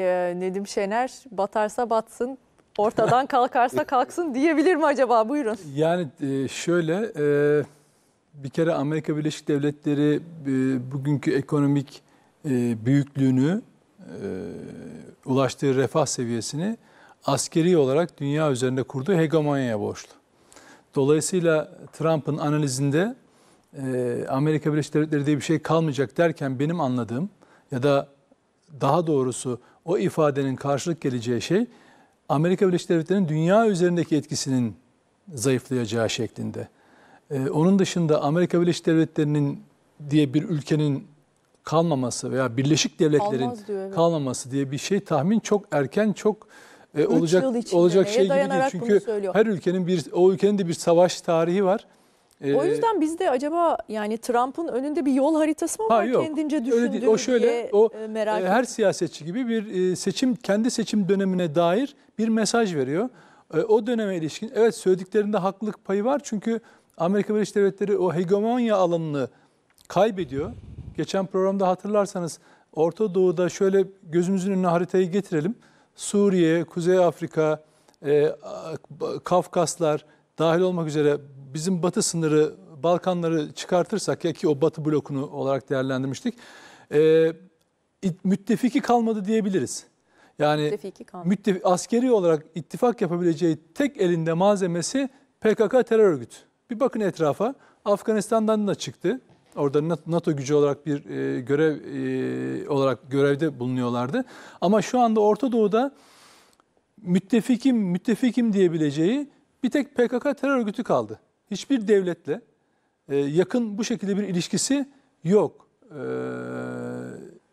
Ee, Nedim Şener batarsa batsın, ortadan kalkarsa kalksın diyebilir mi acaba? Buyurun. Yani e, şöyle, e, bir kere Amerika Birleşik Devletleri e, bugünkü ekonomik e, büyüklüğünü, e, ulaştığı refah seviyesini askeri olarak dünya üzerinde kurduğu hegemonyaya borçlu. Dolayısıyla Trump'ın analizinde e, Amerika Birleşik Devletleri diye bir şey kalmayacak derken benim anladığım ya da daha doğrusu o ifadenin karşılık geleceği şey Amerika Birleşik Devletleri'nin dünya üzerindeki etkisinin zayıflayacağı şeklinde. Ee, onun dışında Amerika Birleşik Devletleri'nin diye bir ülkenin kalmaması veya Birleşik Devletler'in diyor, evet. kalmaması diye bir şey tahmin çok erken çok e, olacak olacak şey gibi değil. Çünkü her ülkenin bir o ülkenin de bir savaş tarihi var. Ee, o yüzden bizde acaba yani Trump'ın önünde bir yol haritası mı ha, var yok. kendince düşündüğü değil, o şöyle, o, e, merak e, Her ettim. siyasetçi gibi bir e, seçim kendi seçim dönemine dair bir mesaj veriyor. E, o döneme ilişkin evet söylediklerinde haklılık payı var çünkü Amerika Birleşik Devletleri o hegemonya alanını kaybediyor. Geçen programda hatırlarsanız Orta Doğu'da şöyle gözümüzün önüne haritayı getirelim. Suriye, Kuzey Afrika, e, Kafkaslar, dahil olmak üzere bizim batı sınırı Balkanları çıkartırsak ya ki o batı blokunu olarak değerlendirmiştik. E, müttefiki kalmadı diyebiliriz. Yani müttefiki kalmadı. askeri olarak ittifak yapabileceği tek elinde malzemesi PKK terör örgütü. Bir bakın etrafa. Afganistan'dan da çıktı. Orada NATO gücü olarak bir e, görev e, olarak görevde bulunuyorlardı. Ama şu anda Orta Doğu'da müttefikim müttefikim diyebileceği bir tek PKK terör örgütü kaldı. Hiçbir devletle e, yakın bu şekilde bir ilişkisi yok. E,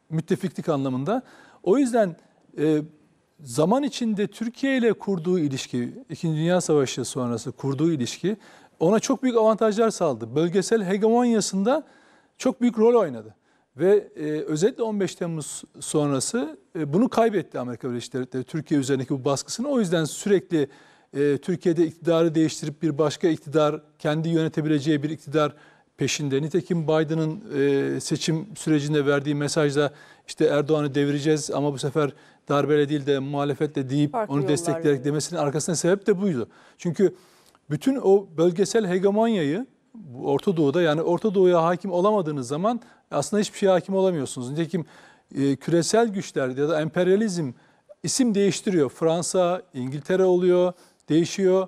müttefiklik anlamında. O yüzden e, zaman içinde Türkiye ile kurduğu ilişki, İkinci Dünya Savaşı sonrası kurduğu ilişki ona çok büyük avantajlar sağladı. Bölgesel hegemonyasında çok büyük rol oynadı. Ve e, özellikle 15 Temmuz sonrası e, bunu kaybetti Amerika Birleşik Devletleri Türkiye üzerindeki bu baskısını. O yüzden sürekli e, Türkiye'de iktidarı değiştirip bir başka iktidar, kendi yönetebileceği bir iktidar peşinde. Nitekim Biden'ın e, seçim sürecinde verdiği mesajda işte Erdoğan'ı devireceğiz ama bu sefer darbeyle değil de muhalefetle deyip Farklı onu destekleyerek yani. demesinin arkasında sebep de buydu. Çünkü bütün o bölgesel hegemonyayı Orta Doğu'da yani Orta Doğu'ya hakim olamadığınız zaman aslında hiçbir şeye hakim olamıyorsunuz. Nitekim e, küresel güçler ya da emperyalizm isim değiştiriyor. Fransa, İngiltere oluyor, değişiyor.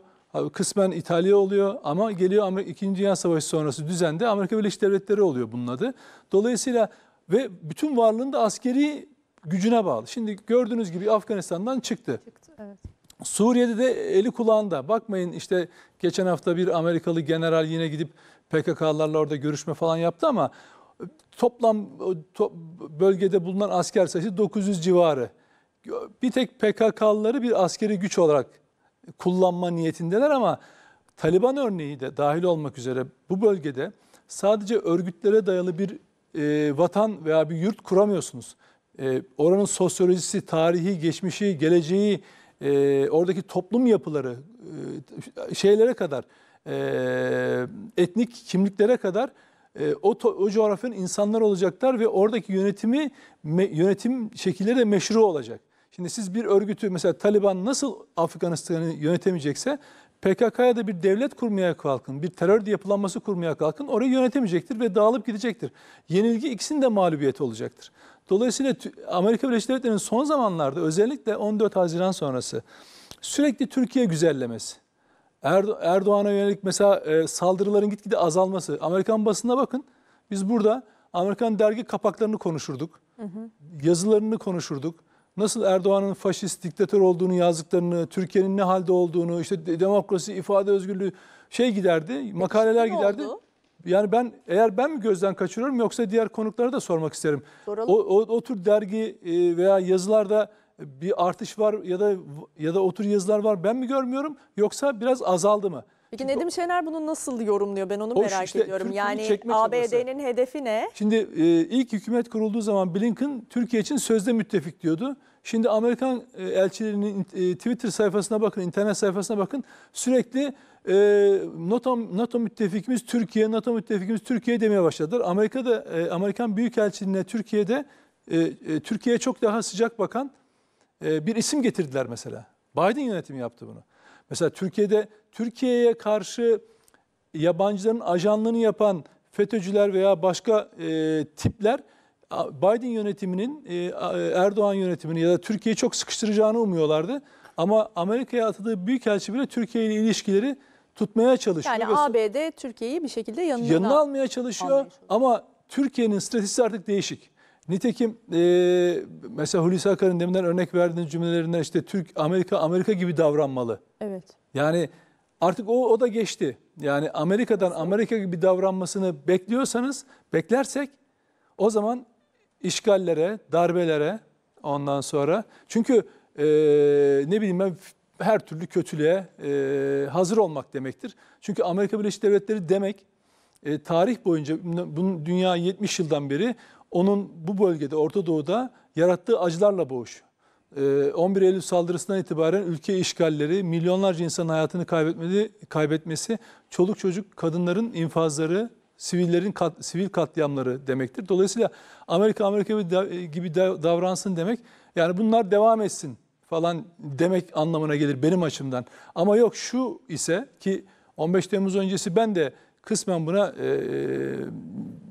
Kısmen İtalya oluyor ama geliyor Amerika, İkinci Dünya Savaşı sonrası düzende Amerika Birleşik Devletleri oluyor bunun adı. Dolayısıyla ve bütün varlığında askeri gücüne bağlı. Şimdi gördüğünüz gibi Afganistan'dan çıktı. Çıktı evet. Suriye'de de eli kulağında. Bakmayın işte geçen hafta bir Amerikalı general yine gidip PKK'larla orada görüşme falan yaptı ama toplam to, bölgede bulunan asker sayısı 900 civarı. Bir tek PKK'lıları bir askeri güç olarak kullanma niyetindeler ama Taliban örneği de dahil olmak üzere bu bölgede sadece örgütlere dayalı bir e, vatan veya bir yurt kuramıyorsunuz. E, oranın sosyolojisi, tarihi, geçmişi, geleceği, e, oradaki toplum yapıları, e, şeylere kadar, e, etnik kimliklere kadar e, o, to, o coğrafyanın insanlar olacaklar ve oradaki yönetimi me, yönetim şekilleri de meşru olacak. Şimdi siz bir örgütü mesela Taliban nasıl Afganistan'ı yönetemeyecekse PKK'ya da bir devlet kurmaya kalkın, bir terör yapılanması kurmaya kalkın orayı yönetemeyecektir ve dağılıp gidecektir. Yenilgi ikisinin de mağlubiyeti olacaktır. Dolayısıyla Amerika Birleşik Devletleri'nin son zamanlarda özellikle 14 Haziran sonrası sürekli Türkiye güzellemesi, Erdoğan'a yönelik mesela e, saldırıların gitgide azalması. Amerikan basına bakın. Biz burada Amerikan dergi kapaklarını konuşurduk. Hı hı. Yazılarını konuşurduk nasıl Erdoğan'ın faşist diktatör olduğunu yazdıklarını, Türkiye'nin ne halde olduğunu, işte demokrasi, ifade özgürlüğü şey giderdi, makaleler giderdi. Yani ben eğer ben mi gözden kaçırıyorum yoksa diğer konuklara da sormak isterim. Soralım. O, o, o tür dergi e, veya yazılarda bir artış var ya da ya da otur yazılar var ben mi görmüyorum yoksa biraz azaldı mı? Peki Nedim Şener bunu nasıl yorumluyor? Ben onu o merak işte, ediyorum. Yani ABD'nin hedefi ne? Şimdi e, ilk hükümet kurulduğu zaman Blinken Türkiye için sözde müttefik diyordu. Şimdi Amerikan e, elçilerinin e, Twitter sayfasına bakın, internet sayfasına bakın. Sürekli e, NATO, NATO müttefikimiz Türkiye, NATO müttefikimiz Türkiye demeye başladılar. Amerika'da e, Amerikan Büyükelçiliğine Türkiye'de e, e, Türkiye'ye çok daha sıcak bakan e, bir isim getirdiler mesela. Biden yönetimi yaptı bunu. Mesela Türkiye'de Türkiye'ye karşı yabancıların ajanlığını yapan FETÖ'cüler veya başka e, tipler Biden yönetiminin, e, Erdoğan yönetiminin ya da Türkiye'yi çok sıkıştıracağını umuyorlardı. Ama Amerika'ya atadığı büyükelçi bile Türkiye ile ilişkileri tutmaya çalışıyor. Yani ABD Türkiye'yi bir şekilde yanına, yanına almaya çalışıyor. Almaya çalışıyor. Ama Türkiye'nin stratejisi artık değişik. Nitekim e, mesela Hulusi Akar'ın deminden örnek verdiğiniz cümlelerinden işte Türk, Amerika, Amerika gibi davranmalı. Evet. Yani artık o, o da geçti. Yani Amerika'dan Amerika gibi davranmasını bekliyorsanız, beklersek o zaman işgallere, darbelere ondan sonra. Çünkü e, ne bileyim ben her türlü kötülüğe e, hazır olmak demektir. Çünkü Amerika Birleşik Devletleri demek e, tarih boyunca bunun dünya 70 yıldan beri onun bu bölgede Orta Doğu'da yarattığı acılarla boğuşuyor. 11 ee, Eylül saldırısından itibaren ülke işgalleri, milyonlarca insanın hayatını kaybetmedi, kaybetmesi, çoluk çocuk, kadınların infazları, sivillerin kat, sivil katliamları demektir. Dolayısıyla Amerika Amerika gibi davransın demek, yani bunlar devam etsin falan demek anlamına gelir benim açımdan. Ama yok şu ise ki 15 Temmuz öncesi ben de kısmen buna e,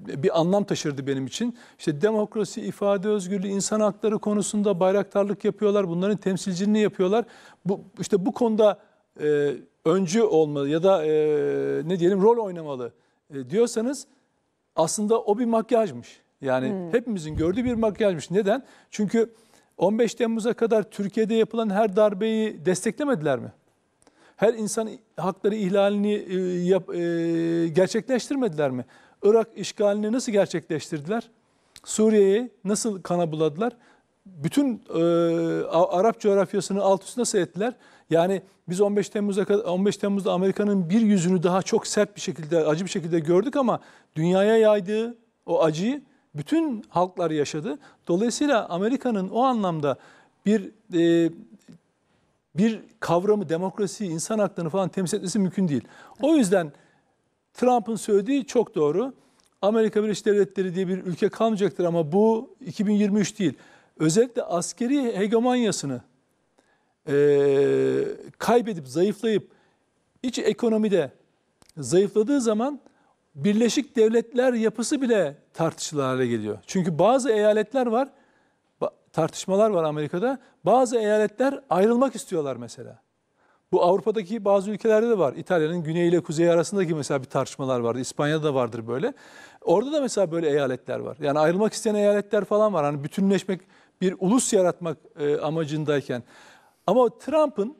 bir anlam taşırdı benim için. İşte demokrasi, ifade özgürlüğü, insan hakları konusunda bayraktarlık yapıyorlar. Bunların temsilciliğini yapıyorlar. Bu işte bu konuda e, öncü olmalı ya da e, ne diyelim rol oynamalı e, diyorsanız aslında o bir makyajmış. Yani hmm. hepimizin gördüğü bir makyajmış. Neden? Çünkü 15 Temmuz'a kadar Türkiye'de yapılan her darbeyi desteklemediler mi? Her insan hakları ihlalini e, yap, e, gerçekleştirmediler mi? Irak işgalini nasıl gerçekleştirdiler? Suriye'yi nasıl kana buladılar? Bütün e, Arap coğrafyasını alt üst nasıl ettiler? Yani biz 15 Temmuz'a 15 Temmuz'da Amerika'nın bir yüzünü daha çok sert bir şekilde, acı bir şekilde gördük ama dünyaya yaydığı o acıyı bütün halklar yaşadı. Dolayısıyla Amerika'nın o anlamda bir e, bir kavramı, demokrasi, insan haklarını falan temsil etmesi mümkün değil. O yüzden Trump'ın söylediği çok doğru. Amerika Birleşik Devletleri diye bir ülke kalmayacaktır ama bu 2023 değil. Özellikle askeri hegemonyasını e, kaybedip, zayıflayıp iç ekonomide zayıfladığı zaman Birleşik Devletler yapısı bile tartışılır hale geliyor. Çünkü bazı eyaletler var, tartışmalar var Amerika'da. Bazı eyaletler ayrılmak istiyorlar mesela. Bu Avrupa'daki bazı ülkelerde de var. İtalya'nın güney ile kuzey arasındaki mesela bir tartışmalar vardı. İspanya'da da vardır böyle. Orada da mesela böyle eyaletler var. Yani ayrılmak isteyen eyaletler falan var. Hani bütünleşmek, bir ulus yaratmak e, amacındayken. Ama Trump'ın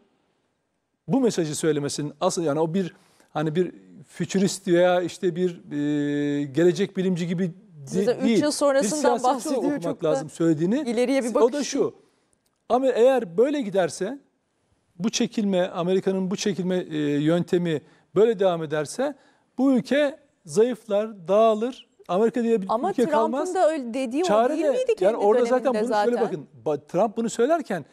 bu mesajı söylemesinin asıl yani o bir hani bir fütürist veya işte bir e, gelecek bilimci gibi de, de değil. 3 yıl sonrasından bahsediyor çok lazım da söylediğini. İleriye bir bakış. O da şu. Ama eğer böyle giderse bu çekilme, Amerika'nın bu çekilme e, yöntemi böyle devam ederse bu ülke zayıflar, dağılır. Amerika diye bir Ama ülke Trump kalmaz. Ama Trump'ın da öyle dediği Çare o değil de, miydi kendi Yani orada zaten bunu zaten. söyle bakın. Trump bunu söylerken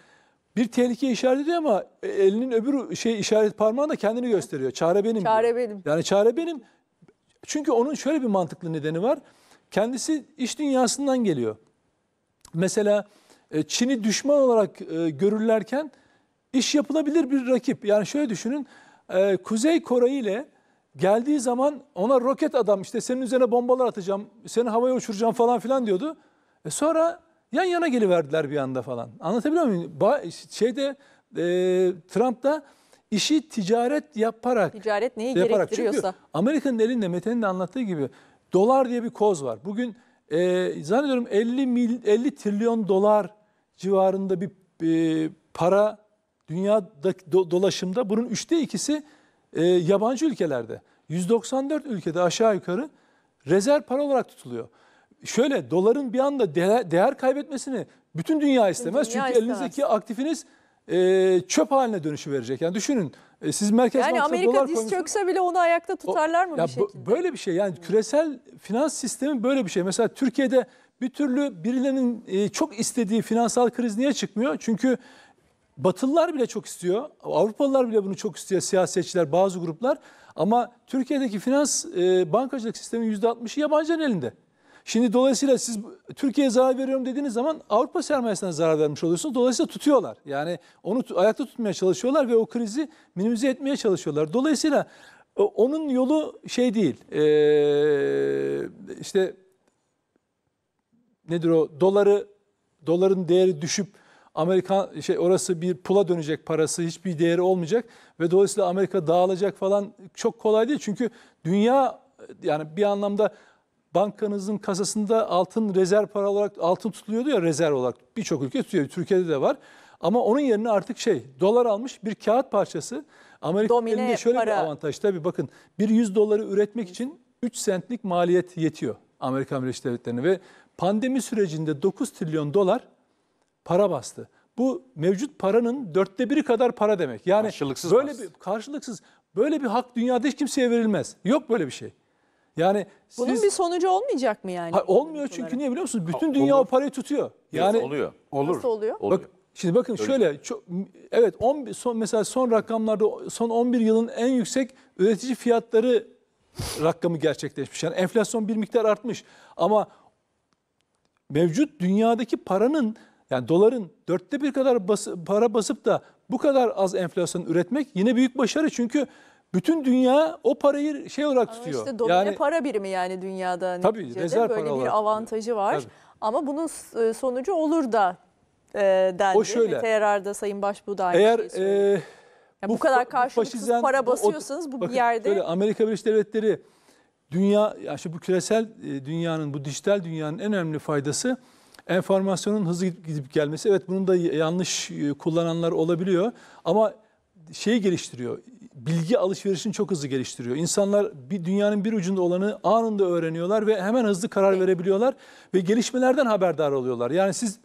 bir tehlike işaret ediyor ama e, elinin öbür şey işaret parmağı da kendini gösteriyor. Çare benim. Çare diyor. benim. Yani çare benim. Çünkü onun şöyle bir mantıklı nedeni var. Kendisi iş dünyasından geliyor. Mesela e, Çin'i düşman olarak görürlerken iş yapılabilir bir rakip. Yani şöyle düşünün e, Kuzey Kore ile geldiği zaman ona roket adam işte senin üzerine bombalar atacağım, seni havaya uçuracağım falan filan diyordu. E sonra yan yana geliverdiler bir anda falan. Anlatabiliyor muyum? Ba şeyde e, da işi ticaret yaparak ticaret neyi yaparak. gerektiriyorsa. Çünkü Amerika'nın elinde Mete'nin de anlattığı gibi dolar diye bir koz var. Bugün e, zannediyorum 50 mil, 50 trilyon dolar civarında bir e, para dünyadaki do, dolaşımda bunun üçte ikisi e, yabancı ülkelerde. 194 ülkede aşağı yukarı rezerv para olarak tutuluyor. Şöyle doların bir anda değer, kaybetmesini bütün dünya istemez. Dünya Çünkü istemez. elinizdeki aktifiniz e, çöp haline dönüşü verecek. Yani düşünün e, siz Merkez yani Bankası'na Amerika dolar diz çökse bile onu ayakta tutarlar mı o, ya bir şekilde? Böyle bir şey yani küresel finans sistemi böyle bir şey. Mesela Türkiye'de bir türlü birilerinin e, çok istediği finansal kriz niye çıkmıyor? Çünkü Batılılar bile çok istiyor. Avrupalılar bile bunu çok istiyor. Siyasetçiler, bazı gruplar. Ama Türkiye'deki finans e, bankacılık sistemin %60'ı yabancıların elinde. Şimdi dolayısıyla siz Türkiye'ye zarar veriyorum dediğiniz zaman Avrupa sermayesine zarar vermiş oluyorsunuz. Dolayısıyla tutuyorlar. Yani onu ayakta tutmaya çalışıyorlar ve o krizi minimize etmeye çalışıyorlar. Dolayısıyla e, onun yolu şey değil. Ee, işte nedir o? Doları doların değeri düşüp Amerikan şey orası bir pula dönecek parası hiçbir değeri olmayacak ve dolayısıyla Amerika dağılacak falan çok kolay değil. Çünkü dünya yani bir anlamda bankanızın kasasında altın rezerv para olarak altın tutuluyordu ya rezerv olarak birçok ülke tutuyor. Türkiye'de de var. Ama onun yerine artık şey dolar almış bir kağıt parçası. Amerika'nın elinde şöyle para. bir avantaj tabii bakın bir 100 doları üretmek için 3 sentlik maliyet yetiyor Amerika Birleşik Devletleri'ne ve pandemi sürecinde 9 trilyon dolar para bastı. Bu mevcut paranın dörtte biri kadar para demek. Yani karşılıksız böyle bastı. bir karşılıksız böyle bir hak dünyada hiç kimseye verilmez. Yok böyle bir şey. Yani bunun siz, bir sonucu olmayacak mı yani? Ha, olmuyor çünkü niye biliyor musunuz? Bütün dünya olur. o parayı tutuyor. Yani Yok, oluyor. Olur. Nasıl oluyor? Bak, Şimdi bakın Öyle. şöyle çok, evet 10 son mesela son rakamlarda son 11 yılın en yüksek üretici fiyatları rakamı gerçekleşmiş. Yani enflasyon bir miktar artmış ama mevcut dünyadaki paranın yani doların dörtte bir kadar bas, para basıp da bu kadar az enflasyon üretmek yine büyük başarı. Çünkü bütün dünya o parayı şey olarak Ama tutuyor. İşte domine yani, para birimi yani dünyada. Tabii rezerv Böyle para bir avantajı var. Tabii. Ama bunun e, sonucu olur da e, dendi. O şöyle. Teherar'da Sayın Başbuğ da aynı Eğer, e, yani bu, bu kadar karşılıksız faşizan, para basıyorsunuz bu bakın, bir yerde... Şöyle, Amerika Birleşik Devletleri dünya, yani işte bu küresel e, dünyanın, bu dijital dünyanın en önemli faydası enformasyonun hızlı gidip gelmesi evet bunun da yanlış e, kullananlar olabiliyor ama şeyi geliştiriyor. Bilgi alışverişini çok hızlı geliştiriyor. İnsanlar bir dünyanın bir ucunda olanı anında öğreniyorlar ve hemen hızlı karar verebiliyorlar ve gelişmelerden haberdar oluyorlar. Yani siz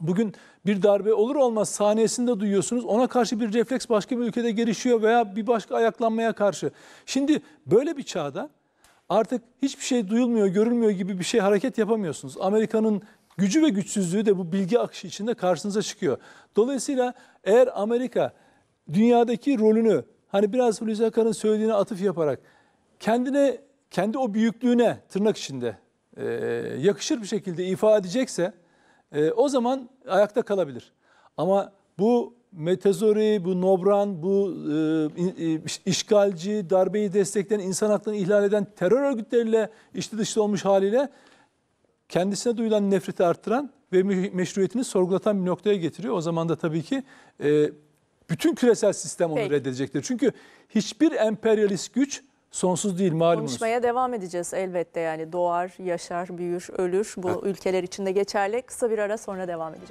bugün bir darbe olur olmaz saniyesinde duyuyorsunuz. Ona karşı bir refleks başka bir ülkede gelişiyor veya bir başka ayaklanmaya karşı. Şimdi böyle bir çağda artık hiçbir şey duyulmuyor, görülmüyor gibi bir şey hareket yapamıyorsunuz. Amerika'nın gücü ve güçsüzlüğü de bu bilgi akışı içinde karşınıza çıkıyor. Dolayısıyla eğer Amerika dünyadaki rolünü hani biraz Hulusi Akar'ın söylediğine atıf yaparak kendine kendi o büyüklüğüne tırnak içinde e, yakışır bir şekilde ifade edecekse e, o zaman ayakta kalabilir. Ama bu Metezori, bu Nobran, bu e, e işgalci, darbeyi destekleyen, insan haklarını ihlal eden terör örgütleriyle içli dışlı olmuş haliyle kendisine duyulan nefreti arttıran ve meşruiyetini sorgulatan bir noktaya getiriyor. O zaman da tabii ki e, bütün küresel sistem onu Peki. reddedecektir. Çünkü hiçbir emperyalist güç sonsuz değil malumunuz. Konuşmaya devam edeceğiz elbette yani doğar, yaşar, büyür, ölür. Bu evet. ülkeler için de geçerli. Kısa bir ara sonra devam edeceğiz.